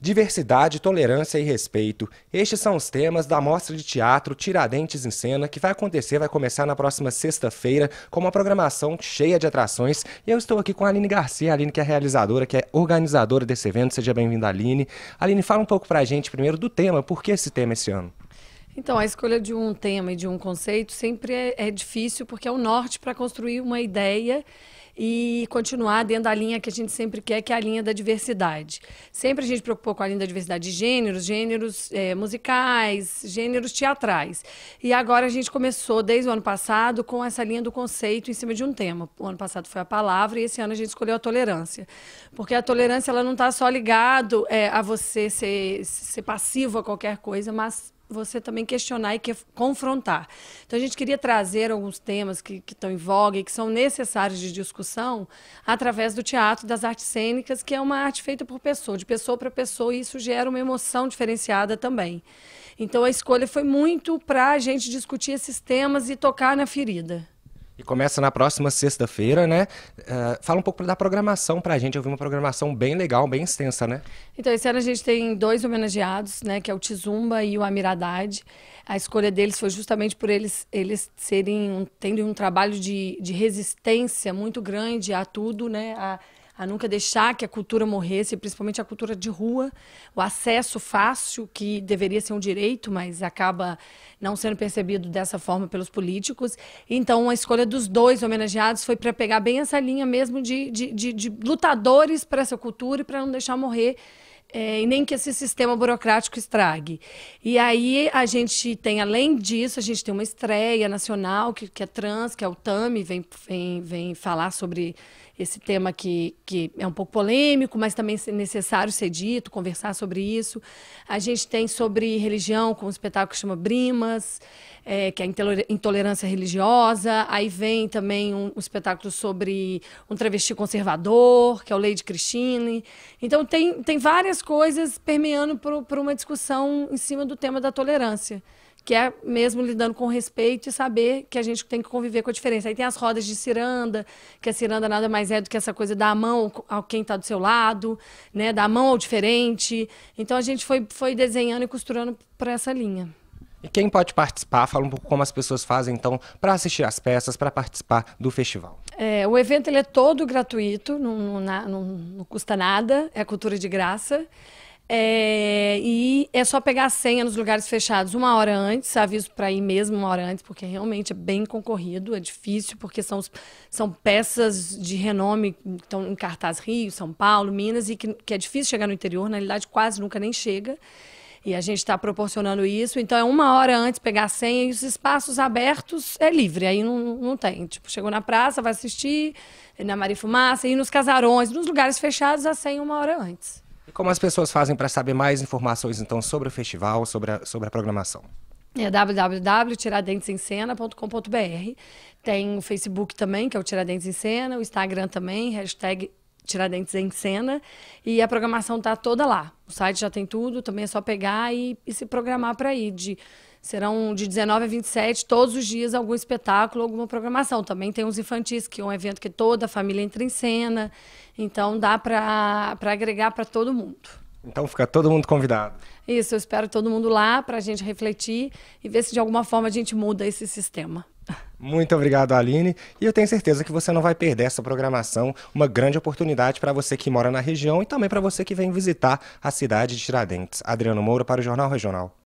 Diversidade, tolerância e respeito. Estes são os temas da mostra de teatro Tiradentes em Cena, que vai acontecer, vai começar na próxima sexta-feira, com uma programação cheia de atrações. E eu estou aqui com a Aline Garcia, a Aline que é realizadora, que é organizadora desse evento. Seja bem-vinda, Aline. Aline, fala um pouco pra gente primeiro do tema, por que esse tema esse ano? Então, a escolha de um tema e de um conceito sempre é, é difícil, porque é o norte para construir uma ideia e continuar dentro da linha que a gente sempre quer, que é a linha da diversidade. Sempre a gente preocupou com a linha da diversidade de gêneros, gêneros é, musicais, gêneros teatrais. E agora a gente começou, desde o ano passado, com essa linha do conceito em cima de um tema. O ano passado foi a palavra e esse ano a gente escolheu a tolerância. Porque a tolerância ela não está só ligada é, a você ser, ser passivo a qualquer coisa, mas você também questionar e que, confrontar. Então, a gente queria trazer alguns temas que, que estão em voga e que são necessários de discussão através do teatro das artes cênicas, que é uma arte feita por pessoa, de pessoa para pessoa, e isso gera uma emoção diferenciada também. Então, a escolha foi muito para a gente discutir esses temas e tocar na ferida. E começa na próxima sexta-feira, né? Uh, fala um pouco da programação para a gente. Eu vi uma programação bem legal, bem extensa, né? Então, esse ano a gente tem dois homenageados, né? Que é o Tizumba e o Amiradade. A escolha deles foi justamente por eles, eles serem, tendo um trabalho de, de resistência muito grande a tudo, né? A, a nunca deixar que a cultura morresse, principalmente a cultura de rua, o acesso fácil, que deveria ser um direito, mas acaba não sendo percebido dessa forma pelos políticos. Então, a escolha dos dois homenageados foi para pegar bem essa linha mesmo de, de, de, de lutadores para essa cultura e para não deixar morrer é, e nem que esse sistema burocrático estrague. E aí a gente tem, além disso, a gente tem uma estreia nacional que, que é trans, que é o TAMI, vem, vem, vem falar sobre esse tema que, que é um pouco polêmico, mas também é necessário ser dito, conversar sobre isso. A gente tem sobre religião, com um espetáculo que chama Brimas, é, que é a intolerância religiosa. Aí vem também um, um, espetáculo sobre um travesti conservador, que é o Lady Christine. Então tem, tem várias várias coisas permeando para uma discussão em cima do tema da tolerância, que é mesmo lidando com respeito e saber que a gente tem que conviver com a diferença. Aí tem as rodas de ciranda, que a ciranda nada mais é do que essa coisa da mão ao quem está do seu lado, né, Da mão ao diferente. Então a gente foi, foi desenhando e costurando para essa linha. E quem pode participar? Fala um pouco como as pessoas fazem, então, para assistir às peças, para participar do festival. É, o evento ele é todo gratuito, não, não, não, não custa nada, é cultura de graça. É, e é só pegar a senha nos lugares fechados uma hora antes, aviso para ir mesmo uma hora antes, porque realmente é bem concorrido, é difícil, porque são, são peças de renome que estão em cartaz Rio, São Paulo, Minas, e que, que é difícil chegar no interior, na realidade quase nunca nem chega. E a gente está proporcionando isso. Então, é uma hora antes pegar a senha e os espaços abertos é livre. Aí não, não tem. Tipo, chegou na praça, vai assistir, na Marifumaça, e nos casarões, nos lugares fechados, a senha é uma hora antes. E como as pessoas fazem para saber mais informações, então, sobre o festival, sobre a, sobre a programação? É www.tiradentesencena.com.br. Tem o Facebook também, que é o Tiradentes em Cena, o Instagram também, hashtag Tiradentes em Cena. E a programação tá toda lá. O site já tem tudo, também é só pegar e, e se programar para ir. De, serão de 19 a 27, todos os dias, algum espetáculo, alguma programação. Também tem os infantis, que é um evento que toda a família entra em cena. Então dá para agregar para todo mundo. Então fica todo mundo convidado. Isso, eu espero todo mundo lá para a gente refletir e ver se de alguma forma a gente muda esse sistema. Muito obrigado, Aline. E eu tenho certeza que você não vai perder essa programação, uma grande oportunidade para você que mora na região e também para você que vem visitar a cidade de Tiradentes. Adriano Moura para o Jornal Regional.